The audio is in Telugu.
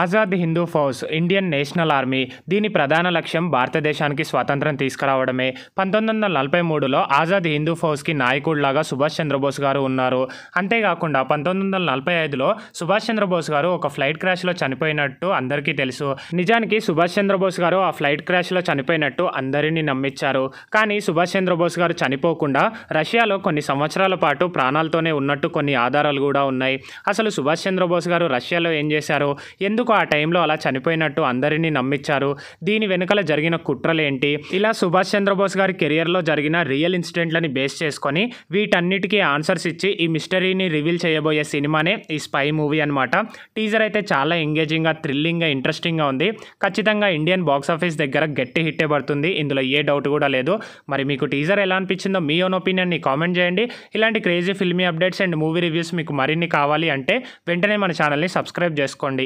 Azad Hindu Fauj Indian National Army దీని ప్రధాన లక్ష్యం భారతదేశానికి స్వాతంత్రం తీసుకురావడమే పంతొమ్మిది వందల నలభై మూడులో ఆజాద్ హిందూ ఫౌజ్కి నాయకుడిలాగా సుభాష్ చంద్రబోస్ గారు ఉన్నారు అంతేకాకుండా పంతొమ్మిది వందల నలభై ఐదులో సుభాష్ చంద్రబోస్ గారు ఒక ఫ్లైట్ క్రాష్లో చనిపోయినట్టు అందరికీ తెలుసు నిజానికి సుభాష్ చంద్రబోస్ గారు ఆ ఫ్లైట్ క్రాష్లో చనిపోయినట్టు అందరినీ నమ్మించారు కానీ సుభాష్ చంద్రబోస్ గారు చనిపోకుండా రష్యాలో కొన్ని సంవత్సరాల పాటు ప్రాణాలతోనే ఉన్నట్టు కొన్ని ఆధారాలు కూడా ఉన్నాయి అసలు సుభాష్ చంద్రబోస్ గారు రష్యాలో ఏం చేశారు ఎందుకు ఎందుకు ఆ టైంలో అలా చనిపోయినట్టు అందరినీ నమ్మించారు దీని వెనుకల జరిగిన కుట్రలేంటి ఇలా సుభాష్ చంద్రబోస్ గారి కెరియర్లో జరిగిన రియల్ ఇన్సిడెంట్లని బేస్ చేసుకొని వీటన్నిటికీ ఆన్సర్స్ ఇచ్చి ఈ మిస్టరీని రివీల్ చేయబోయే సినిమానే ఈ స్పై మూవీ అనమాట టీజర్ అయితే చాలా ఎంగేజింగ్గా థ్రిల్లింగ్గా ఇంట్రెస్టింగ్గా ఉంది ఖచ్చితంగా ఇండియన్ బాక్స్ ఆఫీస్ దగ్గర గట్టి హిట్టే పడుతుంది ఇందులో ఏ డౌట్ కూడా లేదు మరి మీకు టీజర్ ఎలా అనిపించిందో మీ ఓన్ ఒపీనియన్ని కామెంట్ చేయండి ఇలాంటి crazy filmy updates and movie reviews మీకు మరిన్ని కావాలి అంటే వెంటనే మన ఛానల్ని సబ్స్క్రైబ్ చేసుకోండి